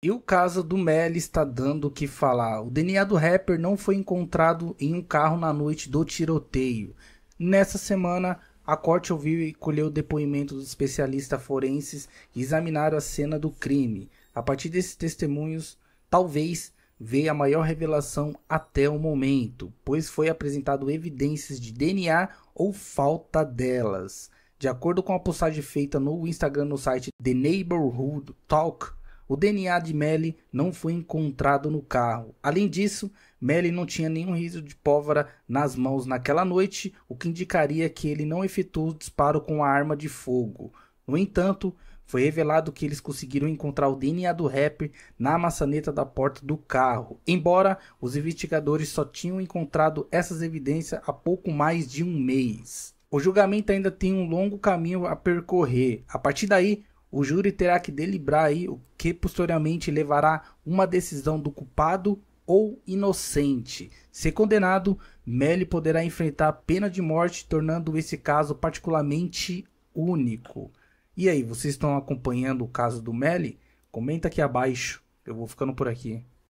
E o caso do Melly está dando o que falar. O DNA do rapper não foi encontrado em um carro na noite do tiroteio. Nessa semana, a corte ouviu e colheu o depoimento dos especialistas forenses que examinaram a cena do crime. A partir desses testemunhos, talvez veio a maior revelação até o momento, pois foi apresentado evidências de DNA ou falta delas. De acordo com a postagem feita no Instagram no site The Neighborhood Talk, o DNA de Melly não foi encontrado no carro. Além disso, Melly não tinha nenhum riso de pólvora nas mãos naquela noite, o que indicaria que ele não efetuou o disparo com a arma de fogo. No entanto, foi revelado que eles conseguiram encontrar o DNA do rapper na maçaneta da porta do carro, embora os investigadores só tinham encontrado essas evidências há pouco mais de um mês. O julgamento ainda tem um longo caminho a percorrer. A partir daí, o júri terá que delibrar aí o que posteriormente levará uma decisão do culpado ou inocente. Se condenado, Melly poderá enfrentar a pena de morte, tornando esse caso particularmente único. E aí, vocês estão acompanhando o caso do Melly? Comenta aqui abaixo. Eu vou ficando por aqui.